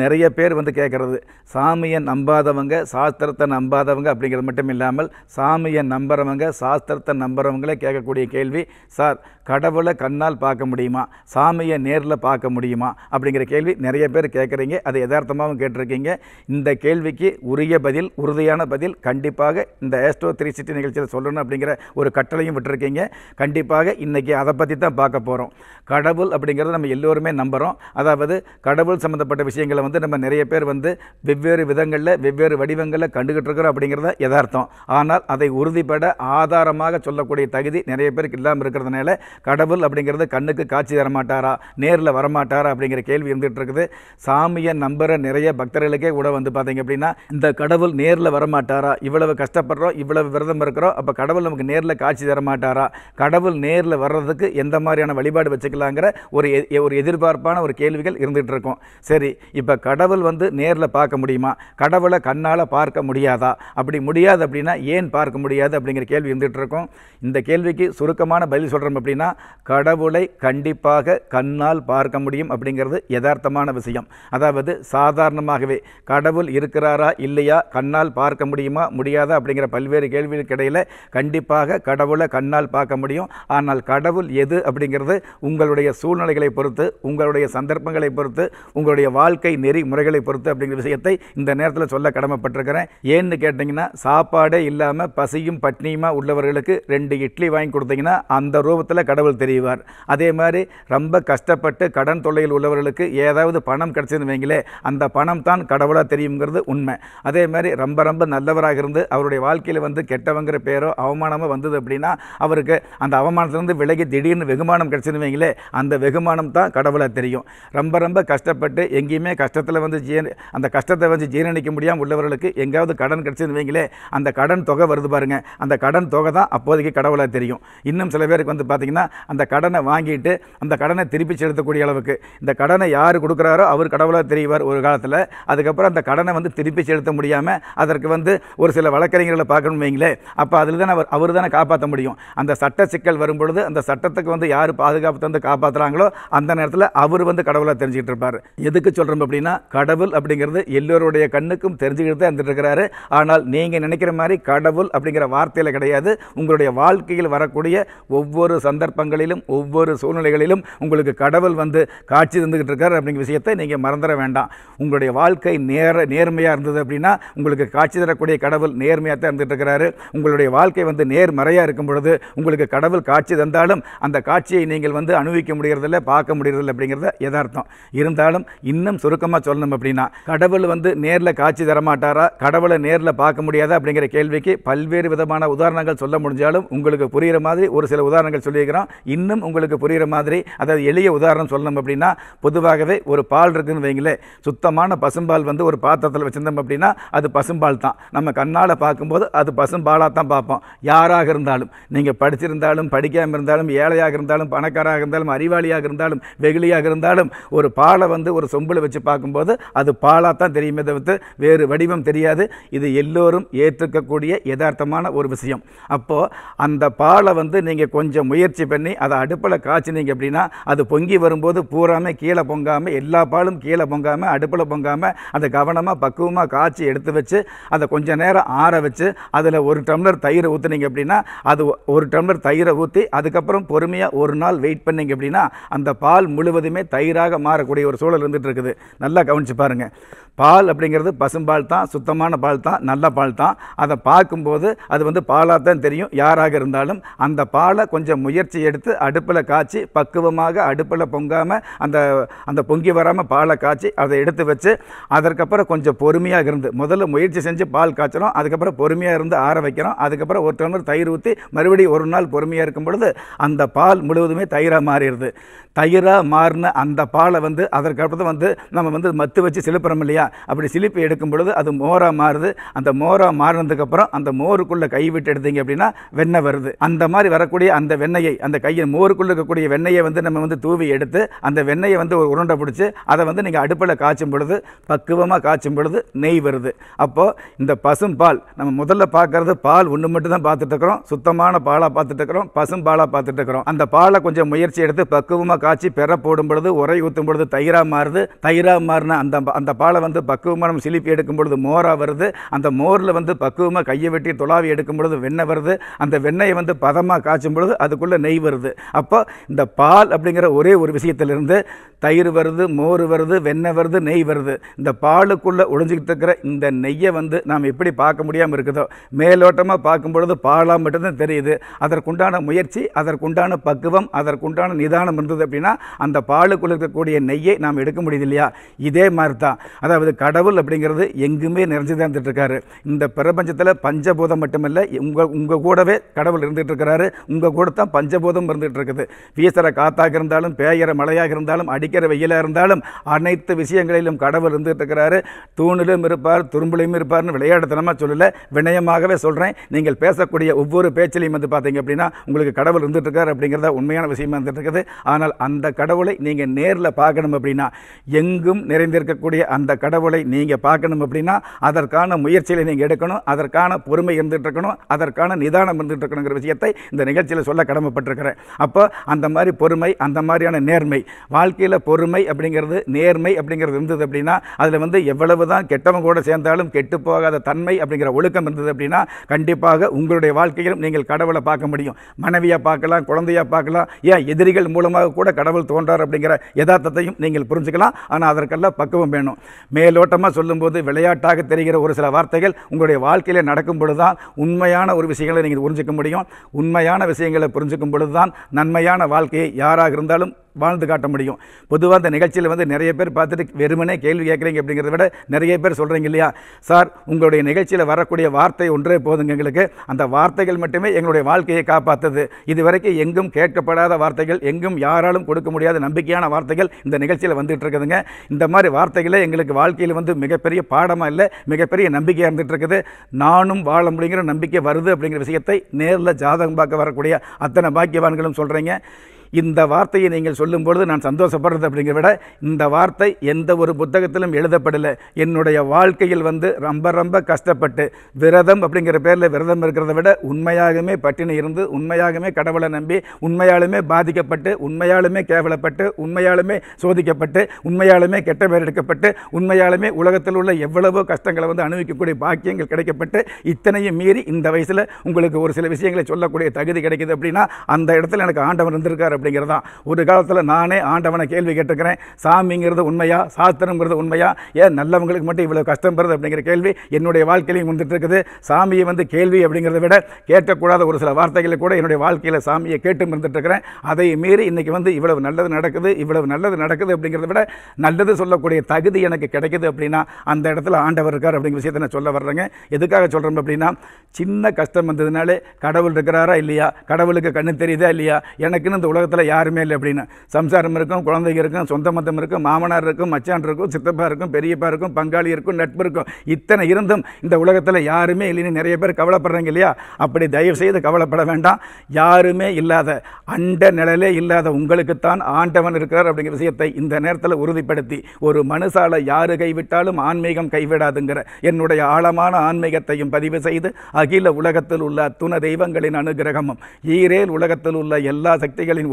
நிறைய பேர் வந்து கேட்குறது சாமியை நம்பாதவங்க சாஸ்திரத்தை நம்பாதவங்க அப்படிங்கிறது மட்டும் இல்லாமல் சாமியை நம்புகிறவங்க சாஸ்திரத்தை நம்புகிறவங்களே கேட்கக்கூடிய கேள்வி சார் கடவுளை கண்ணால் பார்க்க முடியுமா சாமியை நேரில் பார்க்க முடியுமா அப்படிங்கிற கேள்வி நிறைய பேர் கேட்குறீங்க அதை யதார்த்தமாகவும் கேட்டிருக்கீங்க இந்த கேள்விக்கு உரிய பதில் உறுதியான பதில் கண்டிப்பாக இந்த ஏஸ்ட்ரோ த்ரீ சிட்டி நிகழ்ச்சியில் சொல்லணும் அப்படிங்கிற ஒரு கட்டளையும் விட்டுருக்கீங்க கண்டிப்பாக இன்றைக்கி அதை பற்றி தான் பார்க்க போகிறோம் கடவுள் அப்படிங்கிறத நம்ம எல்லோருமே நம்புகிறோம் அதாவது கடவுள் சம்மந்தப்பட்ட விஷயங்களை வந்து நம்ம நிறைய பேர் வந்து வெவ்வேறு விதங்களில் வெவ்வேறு வடிவங்களில் கண்டுகிட்டு இருக்கிறோம் அப்படிங்கிறத யதார்த்தம் ஆனால் அதை உறுதிப்பட ஆதாரமாக சொல்லக்கூடிய தகுதி நிறைய பேருக்கு இல்லாமல் இருக்கிறதுனால கடவுள் அப்படிங்கிறது கண்ணுக்கு காட்சி தரமாட்டாரா நேரில் வரமாட்டாரா அப்படிங்கிற கேள்வி இருந்துகிட்டு இருக்குது சாமியை நம்புகிற நிறைய பக்தர்களுக்கே கூட வந்து பார்த்தீங்க அப்படின்னா இந்த கடவுள் நேரில் வரமாட்டாரா இவ்வளவு கஷ்டப்படுறோம் இவ்வளவு விரதம் இருக்கிறோம் அப்போ கடவுள் நமக்கு நேரில் காட்சி தரமாட்டாரா கடவுள் நேரில் வர்றதுக்கு எந்த மாதிரியான வழிபாடு வச்சுக்கலாங்கிற ஒரு ஒரு எதிர்பார்ப்பான ஒரு கேள்விகள் இருந்துகிட்டு இருக்கும் சரி இப்போ இப்போ கடவுள் வந்து நேரில் பார்க்க முடியுமா கடவுளை கண்ணால் பார்க்க முடியாதா அப்படி முடியாது அப்படின்னா ஏன் பார்க்க முடியாது அப்படிங்கிற கேள்வி இருந்துகிட்டு இருக்கோம் இந்த கேள்விக்கு சுருக்கமான பதில் சொல்கிறோம் அப்படின்னா கடவுளை கண்டிப்பாக கண்ணால் பார்க்க முடியும் அப்படிங்கிறது யதார்த்தமான விஷயம் அதாவது சாதாரணமாகவே கடவுள் இருக்கிறாரா இல்லையா கண்ணால் பார்க்க முடியுமா முடியாதா அப்படிங்கிற பல்வேறு கேள்விகளுக்கு இடையில் கண்டிப்பாக கடவுளை கண்ணால் பார்க்க முடியும் ஆனால் கடவுள் எது அப்படிங்கிறது உங்களுடைய சூழ்நிலைகளை பொறுத்து உங்களுடைய சந்தர்ப்பங்களை பொறுத்து உங்களுடைய வாழ்க்கை நெறி முறைகளை பொறுத்து அப்படிங்கிற விஷயத்தை இந்த நேரத்தில் சொல்ல கடமைப்பட்டிருக்கிறேன் ஏன்னு கேட்டிங்கன்னா சாப்பாடே இல்லாமல் பசியும் பட்னியுமா உள்ளவர்களுக்கு ரெண்டு இட்லி வாங்கி கொடுத்தீங்கன்னா அந்த ரூபத்தில் கடவுள் தெரிவார் அதே மாதிரி ரொம்ப கஷ்டப்பட்டு கடன் தொல்லையில் உள்ளவர்களுக்கு ஏதாவது பணம் கிடச்சதுன்னு வைங்களே அந்த பணம் தான் கடவுளாக தெரியுங்கிறது உண்மை அதே மாதிரி ரொம்ப ரொம்ப நல்லவராக இருந்து அவருடைய வாழ்க்கையில் வந்து கெட்டவங்கிற பேரோ அவமானமோ வந்தது அப்படின்னா அவருக்கு அந்த அவமானத்திலேருந்து விலகி திடீர்னு வெகுமானம் கிடச்சிருந்தவங்களே அந்த வெகுமானம் தான் கடவுளாக தெரியும் ரொம்ப ரொம்ப கஷ்டப்பட்டு எங்கேயுமே கஷ்டத்தில் வந்து ஜீரண அந்த கஷ்டத்தை வந்து ஜீரணிக்க முடியாமல் உள்ளவர்களுக்கு எங்காவது கடன் கிடச்சிருந்து வைங்களே அந்த கடன் தொகை வருது பாருங்கள் அந்த கடன் தொகை தான் அப்போதைக்கு கடவுளாக தெரியும் இன்னும் சில பேருக்கு வந்து பார்த்திங்கன்னா அந்த கடனை வாங்கிட்டு அந்த கடனை திருப்பி செலுத்தக்கூடிய அளவுக்கு இந்த கடனை யார் கொடுக்குறாரோ அவர் கடவுளாக தெரியவார் ஒரு காலத்தில் அதுக்கப்புறம் அந்த கடனை வந்து திருப்பி செலுத்த முடியாமல் அதற்கு வந்து ஒரு சில வழக்கறிஞர்களை பார்க்கணும் வைங்களே அப்போ அதில் தானே அவர் அவர் தானே காப்பாற்ற முடியும் அந்த சட்ட சிக்கல் வரும்பொழுது அந்த சட்டத்துக்கு வந்து யார் பாதுகாப்பு தந்து காப்பாற்றுறாங்களோ அந்த நேரத்தில் அவர் வந்து கடவுளாக தெரிஞ்சுக்கிட்டு இருப்பார் எதுக்கு சொல்கிறோம் அப்படி அப்படின்னா கடவுள் அப்படிங்கிறது எல்லோருடைய கண்ணுக்கும் தெரிஞ்சுக்கிட்டு தான் இருந்துட்டுருக்கிறாரு ஆனால் நீங்கள் நினைக்கிற மாதிரி கடவுள் அப்படிங்கிற வார்த்தையில் கிடையாது உங்களுடைய வாழ்க்கையில் வரக்கூடிய ஒவ்வொரு சந்தர்ப்பங்களிலும் ஒவ்வொரு சூழ்நிலைகளிலும் உங்களுக்கு கடவுள் வந்து காட்சி தந்துக்கிட்டு இருக்கார் அப்படிங்கிற விஷயத்தை நீங்கள் மறந்துட வேண்டாம் உங்களுடைய வாழ்க்கை நேர நேர்மையாக இருந்தது அப்படின்னா உங்களுக்கு காட்சி தரக்கூடிய கடவுள் நேர்மையாக தான் இருந்துகிட்டு இருக்கிறாரு உங்களுடைய வாழ்க்கை வந்து நேர்மறையாக இருக்கும் பொழுது உங்களுக்கு கடவுள் காட்சி தந்தாலும் அந்த காட்சியை நீங்கள் வந்து அனுபவிக்க முடியறதில்ல பார்க்க முடியறதில்ல அப்படிங்கிறத எதார்த்தம் இருந்தாலும் இன்னும் சுருக்கம் சுருக்கமாக சொல்லணும் அப்படின்னா கடவுள் வந்து நேரில் காட்சி தரமாட்டாரா கடவுளை நேரில் பார்க்க முடியாதா அப்படிங்கிற கேள்விக்கு பல்வேறு விதமான உதாரணங்கள் சொல்ல முடிஞ்சாலும் உங்களுக்கு புரிகிற மாதிரி ஒரு சில உதாரணங்கள் சொல்லியிருக்கிறோம் இன்னும் உங்களுக்கு புரிகிற மாதிரி அதாவது எளிய உதாரணம் சொல்லணும் அப்படின்னா பொதுவாகவே ஒரு பால் இருக்குதுன்னு வைங்களேன் சுத்தமான பசும்பால் வந்து ஒரு பாத்திரத்தில் வச்சுருந்தோம் அப்படின்னா அது பசும்பால் தான் நம்ம கண்ணால் பார்க்கும்போது அது பசும்பாலாக தான் பார்ப்போம் யாராக இருந்தாலும் நீங்கள் படிச்சிருந்தாலும் படிக்காமல் இருந்தாலும் ஏழையாக இருந்தாலும் பணக்காராக இருந்தாலும் அறிவாளியாக இருந்தாலும் வெகுளியாக இருந்தாலும் ஒரு பாலை வந்து ஒரு சொம்பில் வச்சு பார்க்க பார்க்கும்போது அது பாலாக தான் தெரியுமே தவிர்த்து வேறு வடிவம் தெரியாது இது எல்லோரும் ஏற்றுக்கக்கூடிய யதார்த்தமான ஒரு விஷயம் அப்போது அந்த பாலை வந்து நீங்கள் கொஞ்சம் முயற்சி பண்ணி அதை அடுப்பில் காய்ச்சினீங்க அப்படின்னா அது பொங்கி வரும்போது பூராமல் கீழே பொங்காமல் எல்லா பாலும் கீழே பொங்காமல் அடுப்பில் பொங்காமல் அதை கவனமாக பக்குவமாக காய்ச்சி எடுத்து வச்சு அதை கொஞ்சம் நேரம் ஆற வச்சு அதில் ஒரு டம்ளர் தயிரை ஊற்றுனீங்க அப்படின்னா அது ஒரு டம்ளர் தயிரை ஊற்றி அதுக்கப்புறம் பொறுமையாக ஒரு நாள் வெயிட் பண்ணிங்க அப்படின்னா அந்த பால் முழுவதுமே தயிராக மாறக்கூடிய ஒரு சூழல் இருந்துகிட்டு இருக்குது நல்லா கவனித்து பாருங்கள் பால் அப்படிங்கிறது பசும்பால் தான் சுத்தமான பால் தான் நல்ல பால் தான் அதை பார்க்கும்போது அது வந்து பாலாக தான் தெரியும் யாராக இருந்தாலும் அந்த பாலை கொஞ்சம் முயற்சி எடுத்து அடுப்பில் காய்ச்சி பக்குவமாக அடுப்பில் பொங்காமல் அந்த அந்த பொங்கி வராமல் பாலை காய்ச்சி அதை எடுத்து வச்சு அதற்கப்புறம் கொஞ்சம் பொறுமையாக இருந்து முதல்ல முயற்சி செஞ்சு பால் காய்ச்சணும் அதுக்கப்புறம் பொறுமையாக இருந்து ஆற வைக்கிறோம் அதுக்கப்புறம் ஒரு டம்ளர் தயிர் ஊற்றி மறுபடியும் ஒரு நாள் பொறுமையாக இருக்கும் பொழுது அந்த பால் முழுவதுமே தயிராக மாறிடுது தயிராக மாறின அந்த பாலை வந்து அதற்கப்புறம் வந்து நம்ம வந்து மத்து வச்சு செலுப்புறோம் இல்லையா அப்படி சிலிப்பை எடுக்கும் பொழுது அது மோராக மாறுது அந்த மோராக மாறினதுக்கப்புறம் அந்த மோருக்குள்ளே கை விட்டு எடுத்தீங்க அப்படின்னா வெண்ணெய் வருது அந்த மாதிரி வரக்கூடிய அந்த வெண்ணையை அந்த கையின் மோருக்குள்ளே இருக்கக்கூடிய வெண்ணையை வந்து நம்ம வந்து தூவி எடுத்து அந்த வெண்ணையை வந்து ஒரு உருண்டை பிடிச்சி அதை வந்து நீங்கள் அடுப்பில் காய்ச்சும் பொழுது பக்குவமாக காய்ச்சும் பொழுது நெய் வருது அப்போது இந்த பசும் பால் நம்ம முதல்ல பார்க்கறது பால் ஒன்று மட்டும் தான் இருக்கிறோம் சுத்தமான பாலாக பார்த்துட்ருக்குறோம் பார்த்துட்டு இருக்கிறோம் அந்த பாலை கொஞ்சம் முயற்சி எடுத்து பக்குவமாக காய்ச்சி பெற போடும் பொழுது உரை ஊற்றும் பொழுது தயிராக மாறுது தயிராக மாறின அந்த அந்த பாலை வந்து வந்து பக்குவமாக நம்ம சிலிப்பி எடுக்கும் பொழுது மோராக வருது அந்த மோரில் வந்து பக்குவமாக கையை வெட்டி துளாவி எடுக்கும் பொழுது வெண்ணெய் வருது அந்த வெண்ணெயை வந்து பதமாக காய்ச்சும் பொழுது அதுக்குள்ளே நெய் வருது அப்போ இந்த பால் அப்படிங்கிற ஒரே ஒரு விஷயத்திலிருந்து தயிர் வருது மோர் வருது வெண்ணெய் வருது நெய் வருது இந்த பாலுக்குள்ளே ஒழிஞ்சிக்கிட்டு இருக்கிற இந்த நெய்யை வந்து நாம் எப்படி பார்க்க முடியாமல் இருக்குதோ மேலோட்டமாக பார்க்கும் பொழுது பாலாக மட்டும்தான் தெரியுது அதற்குண்டான முயற்சி அதற்குண்டான பக்குவம் அதற்குண்டான நிதானம் இருந்தது அப்படின்னா அந்த பாலுக்குள்ள இருக்கக்கூடிய நெய்யை நாம் எடுக்க முடியுது இல்லையா இதே மாதிரி தான் அதாவது அதாவது கடவுள் அப்படிங்கிறது எங்குமே நிறைஞ்சு தான் இருக்காரு இந்த பிரபஞ்சத்தில் பஞ்சபூதம் மட்டுமல்ல உங்கள் உங்கள் கூடவே கடவுள் இருந்துகிட்டு இருக்கிறாரு உங்கள் கூட தான் பஞ்சபூதம் இருந்துகிட்டு இருக்குது வீசுகிற காத்தாக இருந்தாலும் பேயிற மழையாக இருந்தாலும் அடிக்கிற வெயிலாக இருந்தாலும் அனைத்து விஷயங்களிலும் கடவுள் இருந்துகிட்டு இருக்கிறாரு தூணிலும் இருப்பார் துரும்புலையும் இருப்பார்னு விளையாடுத்தனமாக சொல்லலை வினயமாகவே சொல்கிறேன் நீங்கள் பேசக்கூடிய ஒவ்வொரு பேச்சிலையும் வந்து பார்த்தீங்க அப்படின்னா உங்களுக்கு கடவுள் இருந்துகிட்டு இருக்காரு அப்படிங்கிறத உண்மையான விஷயமா இருந்துகிட்டு இருக்குது ஆனால் அந்த கடவுளை நீங்கள் நேரில் பார்க்கணும் அப்படின்னா எங்கும் நிறைந்திருக்கக்கூடிய அந்த கடவுள் கடவுளை நீங்கள் பார்க்கணும் அப்படின்னா அதற்கான முயற்சியில் நீங்கள் எடுக்கணும் அதற்கான பொறுமை இருந்துகிட்டு இருக்கணும் அதற்கான நிதானம் இருந்துகிட்டு இருக்கணுங்கிற விஷயத்தை இந்த நிகழ்ச்சியில் சொல்ல கடமைப்பட்டிருக்கிறேன் அப்போ அந்த மாதிரி பொறுமை அந்த மாதிரியான நேர்மை வாழ்க்கையில் பொறுமை அப்படிங்கிறது நேர்மை அப்படிங்கிறது இருந்தது அப்படின்னா அதில் வந்து எவ்வளவு தான் கெட்டவங்க கூட சேர்ந்தாலும் கெட்டு போகாத தன்மை அப்படிங்கிற ஒழுக்கம் இருந்தது அப்படின்னா கண்டிப்பாக உங்களுடைய வாழ்க்கையிலும் நீங்கள் கடவுளை பார்க்க முடியும் மனைவியாக பார்க்கலாம் குழந்தையாக பார்க்கலாம் ஏன் எதிரிகள் மூலமாக கூட கடவுள் தோன்றார் அப்படிங்கிற யதார்த்தத்தையும் நீங்கள் புரிஞ்சுக்கலாம் ஆனால் அதற்கெல்லாம் பக்குவம் வேணும் மே மேலோட்டமாக சொல்லும்போது விளையாட்டாக தெரிகிற ஒரு சில வார்த்தைகள் உங்களுடைய வாழ்க்கையில் நடக்கும் பொழுது தான் உண்மையான ஒரு விஷயங்களை நீங்கள் புரிஞ்சிக்க முடியும் உண்மையான விஷயங்களை புரிஞ்சுக்கும் பொழுது தான் நன்மையான வாழ்க்கையை யாராக இருந்தாலும் வாழ்ந்து காட்ட முடியும் பொதுவாக அந்த நிகழ்ச்சியில் வந்து நிறைய பேர் பார்த்துட்டு வெறுமனே கேள்வி கேட்குறீங்க அப்படிங்கிறத விட நிறைய பேர் சொல்கிறீங்க இல்லையா சார் உங்களுடைய நிகழ்ச்சியில் வரக்கூடிய வார்த்தை ஒன்றே போதுங்க எங்களுக்கு அந்த வார்த்தைகள் மட்டுமே எங்களுடைய வாழ்க்கையை காப்பாற்றுது இதுவரைக்கும் எங்கும் கேட்கப்படாத வார்த்தைகள் எங்கும் யாராலும் கொடுக்க முடியாத நம்பிக்கையான வார்த்தைகள் இந்த நிகழ்ச்சியில் வந்துட்டு இருக்குதுங்க இந்த மாதிரி வார்த்தைகளே எங்களுக்கு வாழ்க்கையில் வந்து மிகப்பெரிய பாடமாக இல்லை மிகப்பெரிய நம்பிக்கையாக இருந்துகிட்டு இருக்குது நானும் வாழ முடிங்கிற நம்பிக்கை வருது அப்படிங்கிற விஷயத்தை நேரில் ஜாதகம் பார்க்க வரக்கூடிய அத்தனை பாக்கியவான்களும் சொல்கிறீங்க இந்த வார்த்தையை நீங்கள் சொல்லும் பொழுது நான் சந்தோஷப்படுறது அப்படிங்கிற விட இந்த வார்த்தை எந்த ஒரு புத்தகத்திலும் எழுதப்படலை என்னுடைய வாழ்க்கையில் வந்து ரொம்ப ரொம்ப கஷ்டப்பட்டு விரதம் அப்படிங்கிற பேரில் விரதம் இருக்கிறத விட உண்மையாகவே பட்டினி இருந்து உண்மையாகவே கடவுளை நம்பி உண்மையாலுமே பாதிக்கப்பட்டு உண்மையாலுமே கேவலப்பட்டு உண்மையாலுமே சோதிக்கப்பட்டு உண்மையாலுமே கெட்ட பேர் எடுக்கப்பட்டு உண்மையாலுமே உலகத்தில் உள்ள எவ்வளவோ கஷ்டங்களை வந்து அனுபவிக்கக்கூடிய பாக்கியங்கள் கிடைக்கப்பட்டு இத்தனையும் மீறி இந்த வயசில் உங்களுக்கு ஒரு சில விஷயங்களை சொல்லக்கூடிய தகுதி கிடைக்குது அப்படின்னா அந்த இடத்துல எனக்கு ஆண்டவர் இருந்திருக்கார் அப்படிங்கிறது ஒரு காலத்தில் நானே ஆண்டவனை கேள்வி கேட்டிருக்கிறேன் சாமிங்கிறது உண்மையா சாஸ்திரங்கிறது உண்மையா ஏன் நல்லவங்களுக்கு மட்டும் இவ்வளோ கஷ்டம் பெறுது அப்படிங்கிற கேள்வி என்னுடைய வாழ்க்கையிலையும் வந்துட்டு இருக்குது சாமியை வந்து கேள்வி அப்படிங்கிறத விட கேட்கக்கூடாத ஒரு சில வார்த்தைகளை கூட என்னுடைய வாழ்க்கையில் சாமியை கேட்டு இருந்துட்டுருக்கிறேன் அதை மீறி இன்னைக்கு வந்து இவ்வளவு நல்லது நடக்குது இவ்வளவு நல்லது நடக்குது அப்படிங்கிறத விட நல்லது சொல்லக்கூடிய தகுதி எனக்கு கிடைக்குது அப்படின்னா அந்த இடத்துல ஆண்டவர் இருக்கார் அப்படிங்கிற விஷயத்தை நான் சொல்ல வர்றேங்க எதுக்காக சொல்கிறோம் அப்படின்னா சின்ன கஷ்டம் வந்ததுனாலே கடவுள் இருக்கிறாரா இல்லையா கடவுளுக்கு கண்ணு தெரியுதா இல்லையா எனக்குன்னு இந்த உலக உலகத்தில் யாருமே இல்லை அப்படின்னு சம்சாரம் இருக்கும் குழந்தைங்க இருக்கும் சொந்த மதம் இருக்கும் மாமனார் இருக்கும் மச்சான் இருக்கும் சித்தப்பா இருக்கும் பெரியப்பா இருக்கும் பங்காளி இருக்கும் நட்பு இருக்கும் இத்தனை இருந்தும் இந்த உலகத்தில் யாருமே இல்லைன்னு நிறைய பேர் கவலைப்படுறாங்க இல்லையா அப்படி தயவு செய்து கவலைப்பட வேண்டாம் யாருமே இல்லாத அண்ட நிழலே இல்லாத உங்களுக்குத்தான் ஆண்டவன் இருக்கிறார் அப்படிங்கிற விஷயத்தை இந்த நேரத்தில் உறுதிப்படுத்தி ஒரு மனுஷால யாரு கைவிட்டாலும் ஆன்மீகம் கைவிடாதுங்கிற என்னுடைய ஆழமான ஆன்மீகத்தையும் பதிவு செய்து அகில உலகத்தில் உள்ள துண தெய்வங்களின் அனுகிரகமும் ஈரேல் உலகத்தில் உள்ள எல்லா சக்திகளின்